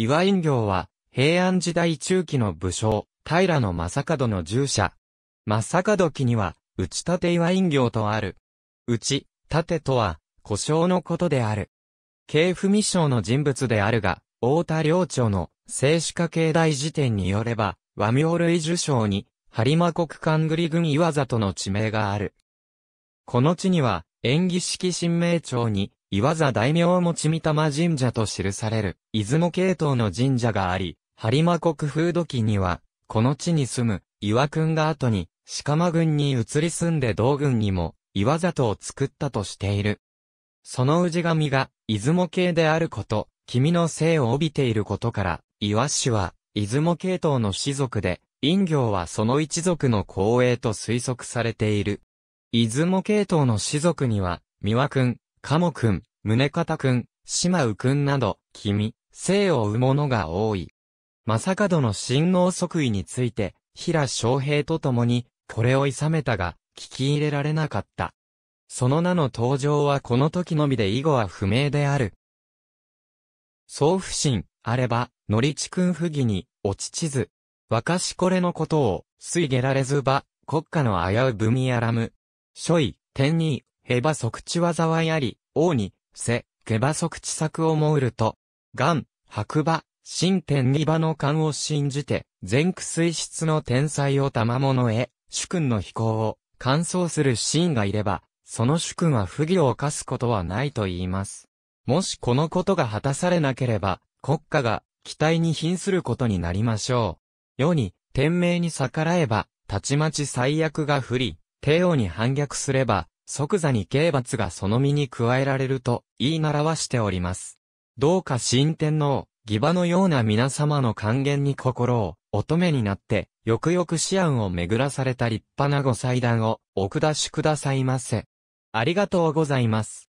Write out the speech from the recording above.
岩院業は、平安時代中期の武将、平野正門の従者。正門記には、打ち立て岩院業とある。打ち、立てとは、故障のことである。慶不未章の人物であるが、大田領長の静止家系大辞典によれば、和名類受賞に、播磨国官栗郡岩里の地名がある。この地には、演技式神明町に、岩座大名持御霊神社と記される、出雲系統の神社があり、播磨国風土記には、この地に住む、岩君が後に、鹿間軍に移り住んで道軍にも、岩里を作ったとしている。その氏神が、出雲系であること、君の姓を帯びていることから、岩氏は、出雲系統の氏族で、陰行はその一族の光栄と推測されている。出雲系統の氏族には、三輪君、カモくん、宗方くん、島ウくんなど、君、生を生む者が多い。正門の親王即位について、平昌平と共に、これをさめたが、聞き入れられなかった。その名の登場はこの時のみで以後は不明である。総不信、あれば、のりちくん不義に、お父図。若しこれのことを、すいげられずば、国家の危うぶみやらむ。諸位、天に、ヘバ即地災いあり、王に、せ、下馬即地策をもうると、ン、白馬、新天二馬の勘を信じて、全区水質の天才を賜物へ、主君の飛行を、完走するシーンがいれば、その主君は不義を犯すことはないと言います。もしこのことが果たされなければ、国家が、期待に瀕することになりましょう。世に、天命に逆らえば、たちまち最悪が降り、帝王に反逆すれば、即座に刑罰がその身に加えられると言い習わしております。どうか新天皇、義場のような皆様の還元に心を乙女になって、よくよく思案を巡らされた立派なご祭壇をお下しくださいませ。ありがとうございます。